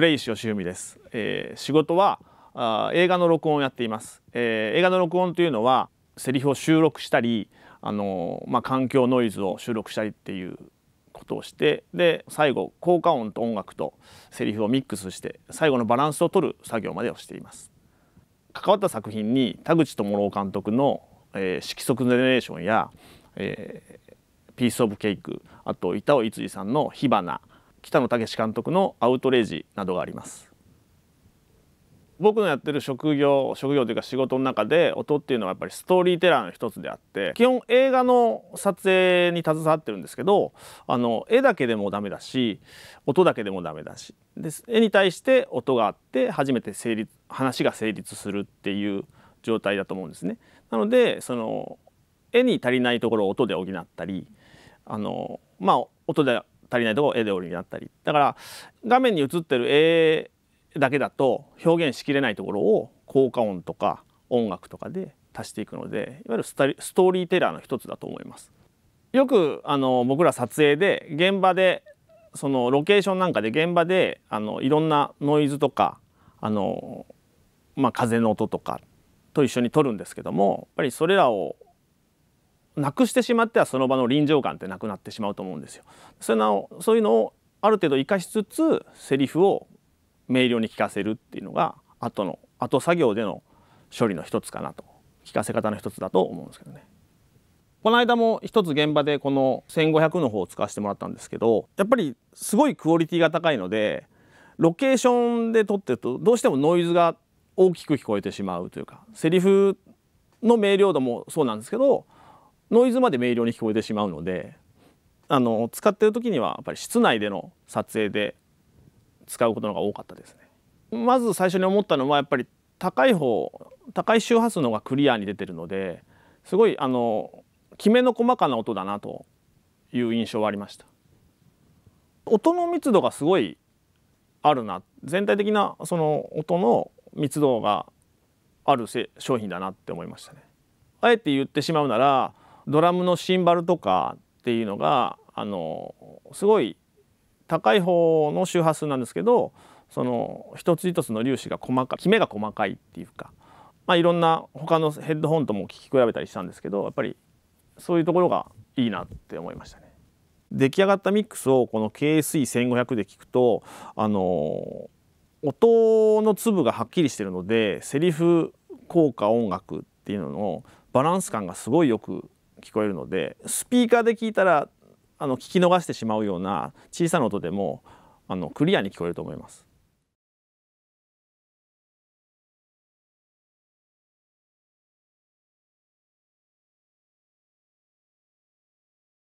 レイシオシです、えー、仕事はあ映画の録音をやっています、えー、映画の録音というのはセリフを収録したりあのー、まあ、環境ノイズを収録したりっていうことをしてで最後効果音と音楽とセリフをミックスして最後のバランスを取る作業までをしています関わった作品に田口智郎監督の「えー、色即ゼネレーションや」えー「ピース・オブ・ケイク」あと板尾逸次さんの「火花」北野武監督の「アウトレイジ」などがあります。僕のやってる職業職業というか仕事の中で音っていうのはやっぱりストーリーテラーの一つであって基本映画の撮影に携わってるんですけどあの絵だけでもダメだし音だけでもダメだしで絵に対して音があって初めて成立話が成立するっていう状態だと思うんですね。なのでその絵に足りないところを音で補ったりあのまあ音で足りないところ絵で折りになったりだから画面に映ってる絵だけだと表現しきれないところを効果音とか音楽とかで足していくのでいわゆるストーリーテラーの一つだと思います。よくあの僕ら撮影で現場でそのロケーションなんかで現場であのいろんなノイズとかあの、まあ、風の音とかと一緒に撮るんですけどもやっぱりそれらをなくしてしまってはその場の臨場感ってなくなってしまうと思うんですよ。それのそういうのをある程度生かしつつセリフを明瞭に聞かせるっていうのが後の後作業での処理の一つかなと聞かせ方の一つだと思うんですけどね。この間も一つ現場でこの1500の方を使わせてもらったんですけどやっぱりすごいクオリティが高いのでロケーションで撮ってるとどうしてもノイズが大きく聞こえてしまうというかセリフの明瞭度もそうなんですけどノイズまで明瞭に聞こえてしまうのであの使ってる時にはやっぱり室内での撮影で使うことのが多かったですね。まず最初に思ったのはやっぱり高い方高い周波数のがクリアに出てるのですごいあのきめの細かな音だなという印象はありました。音の密度がすごいあるな全体的なその音の密度がある商品だなって思いましたね。あえて言ってしまうならドラムのシンバルとかっていうのがあのすごい高い方の周波数なんですけどその一つ一つの粒子が細かいキメが細かいっていうか、まあ、いろんな他のヘッドホンとも聞き比べたりしたんですけどやっぱりそういうところがいいなって思いましたね。出来上がったミックスをこの KSE1500 で聞くとあの音の粒がはっきりしてるのでセリフ効果音楽っていうののバランス感がすごいよく聞こえるのでスピーカーで聞いたらあの聞き逃してしまうような小さな音でもあのクリアに聞こえると思います。